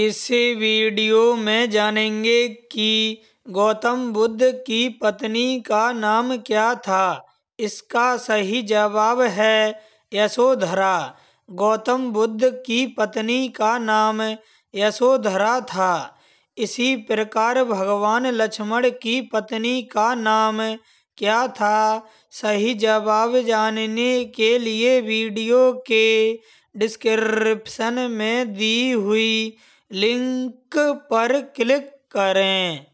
इस वीडियो में जानेंगे कि गौतम बुद्ध की पत्नी का नाम क्या था इसका सही जवाब है यशोधरा गौतम बुद्ध की पत्नी का नाम यशोधरा था इसी प्रकार भगवान लक्ष्मण की पत्नी का नाम क्या था सही जवाब जानने के लिए वीडियो के डिस्क्रिप्शन में दी हुई लिंक पर क्लिक करें